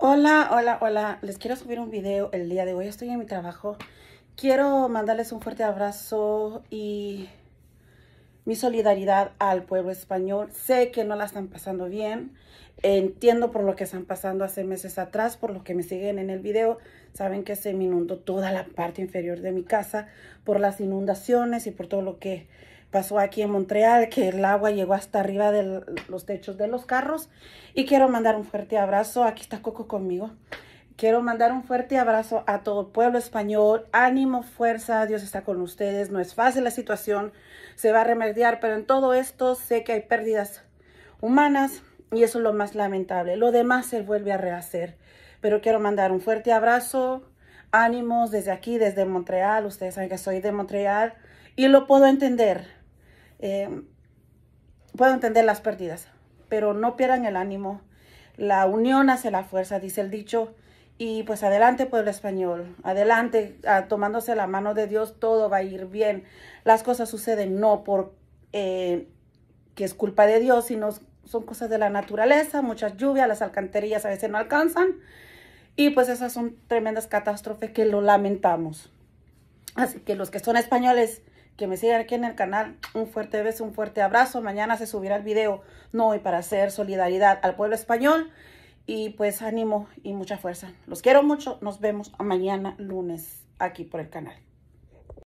Hola, hola, hola. Les quiero subir un video el día de hoy. Estoy en mi trabajo. Quiero mandarles un fuerte abrazo y mi solidaridad al pueblo español. Sé que no la están pasando bien. Entiendo por lo que están pasando hace meses atrás, por lo que me siguen en el video. Saben que se me inundó toda la parte inferior de mi casa por las inundaciones y por todo lo que pasó aquí en Montreal, que el agua llegó hasta arriba de los techos de los carros. Y quiero mandar un fuerte abrazo. Aquí está Coco conmigo. Quiero mandar un fuerte abrazo a todo el pueblo español. Ánimo, fuerza, Dios está con ustedes. No es fácil la situación, se va a remediar, pero en todo esto sé que hay pérdidas humanas y eso es lo más lamentable. Lo demás se vuelve a rehacer. Pero quiero mandar un fuerte abrazo, ánimos desde aquí, desde Montreal. Ustedes saben que soy de Montreal y lo puedo entender eh, puedo entender las pérdidas, pero no pierdan el ánimo. La unión hace la fuerza, dice el dicho. Y pues adelante pueblo español, adelante, ah, tomándose la mano de Dios, todo va a ir bien. Las cosas suceden no por eh, que es culpa de Dios, sino son cosas de la naturaleza, muchas lluvias, las alcantarillas a veces no alcanzan. Y pues esas son tremendas catástrofes que lo lamentamos. Así que los que son españoles que me sigan aquí en el canal. Un fuerte beso, un fuerte abrazo. Mañana se subirá el video, no hoy, para hacer solidaridad al pueblo español. Y pues ánimo y mucha fuerza. Los quiero mucho. Nos vemos mañana lunes aquí por el canal.